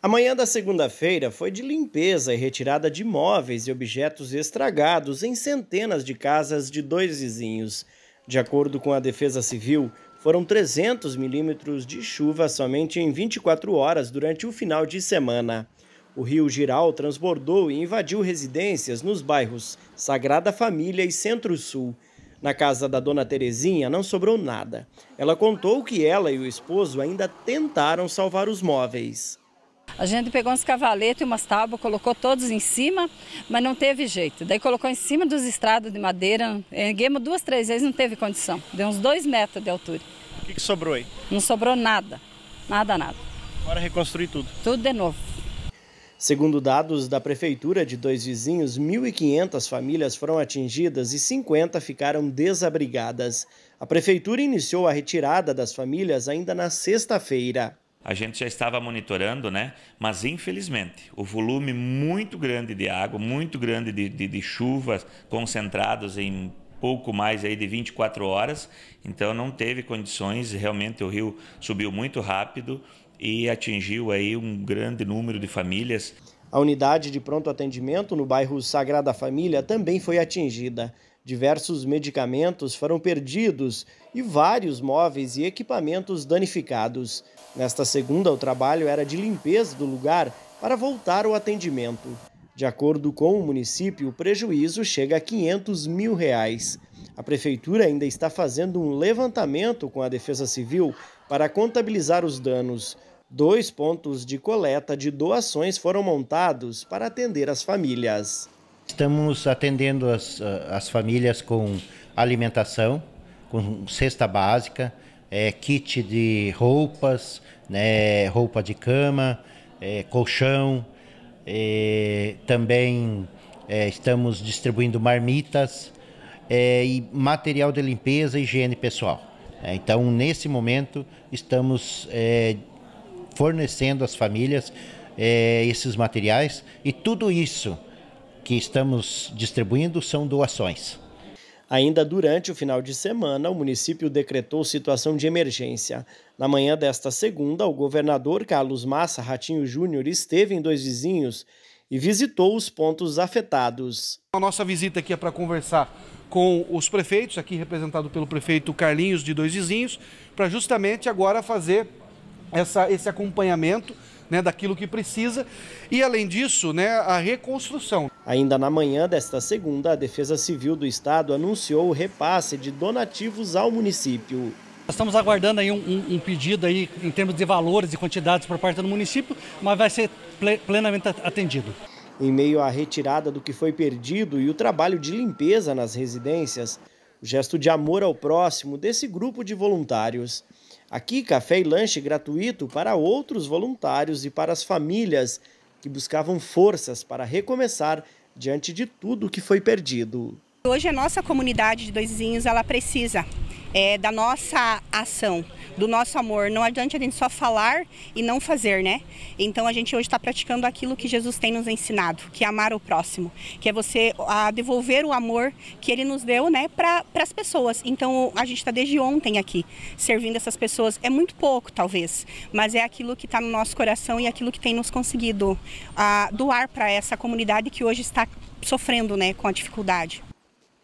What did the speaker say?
A manhã da segunda-feira foi de limpeza e retirada de móveis e objetos estragados em centenas de casas de dois vizinhos. De acordo com a Defesa Civil, foram 300 milímetros de chuva somente em 24 horas durante o final de semana. O rio Giral transbordou e invadiu residências nos bairros Sagrada Família e Centro-Sul. Na casa da dona Terezinha não sobrou nada. Ela contou que ela e o esposo ainda tentaram salvar os móveis. A gente pegou uns cavaletes e umas tábuas, colocou todos em cima, mas não teve jeito. Daí colocou em cima dos estrados de madeira, erguemos duas, três vezes, não teve condição. Deu uns dois metros de altura. O que, que sobrou aí? Não sobrou nada, nada, nada. Agora reconstruir tudo? Tudo de novo. Segundo dados da prefeitura de dois vizinhos, 1.500 famílias foram atingidas e 50 ficaram desabrigadas. A prefeitura iniciou a retirada das famílias ainda na sexta-feira a gente já estava monitorando, né? Mas infelizmente, o volume muito grande de água, muito grande de, de, de chuvas concentrados em pouco mais aí de 24 horas, então não teve condições, realmente o rio subiu muito rápido e atingiu aí um grande número de famílias. A unidade de pronto atendimento no bairro Sagrada Família também foi atingida. Diversos medicamentos foram perdidos e vários móveis e equipamentos danificados. Nesta segunda, o trabalho era de limpeza do lugar para voltar ao atendimento. De acordo com o município, o prejuízo chega a 500 mil reais. A prefeitura ainda está fazendo um levantamento com a Defesa Civil para contabilizar os danos. Dois pontos de coleta de doações foram montados para atender as famílias. Estamos atendendo as, eh, as famílias com alimentação, com cesta básica, é, kit de roupas, né, roupa de cama, é, colchão, é, também estamos distribuindo marmitas e material de limpeza e higiene pessoal. então, nesse momento, estamos fornecendo às famílias esses materiais e tudo isso que estamos distribuindo são doações. Ainda durante o final de semana, o município decretou situação de emergência. Na manhã desta segunda, o governador Carlos Massa Ratinho Júnior esteve em dois vizinhos e visitou os pontos afetados. A nossa visita aqui é para conversar com os prefeitos, aqui representado pelo prefeito Carlinhos de Dois Vizinhos, para justamente agora fazer essa, esse acompanhamento né, daquilo que precisa e, além disso, né, a reconstrução. Ainda na manhã desta segunda, a Defesa Civil do Estado anunciou o repasse de donativos ao município. Nós estamos aguardando aí um, um, um, pedido aí em termos de valores e quantidades por parte do município, mas vai ser plenamente atendido. Em meio à retirada do que foi perdido e o trabalho de limpeza nas residências, o gesto de amor ao próximo desse grupo de voluntários Aqui, café e lanche gratuito para outros voluntários e para as famílias que buscavam forças para recomeçar diante de tudo que foi perdido. Hoje a nossa comunidade de Doizinhos ela precisa é, da nossa ação, do nosso amor. Não adianta a gente só falar e não fazer, né? Então a gente hoje está praticando aquilo que Jesus tem nos ensinado, que é amar o próximo, que é você a, devolver o amor que ele nos deu, né, para as pessoas. Então a gente está desde ontem aqui servindo essas pessoas. É muito pouco, talvez, mas é aquilo que está no nosso coração e aquilo que tem nos conseguido a, doar para essa comunidade que hoje está sofrendo, né, com a dificuldade.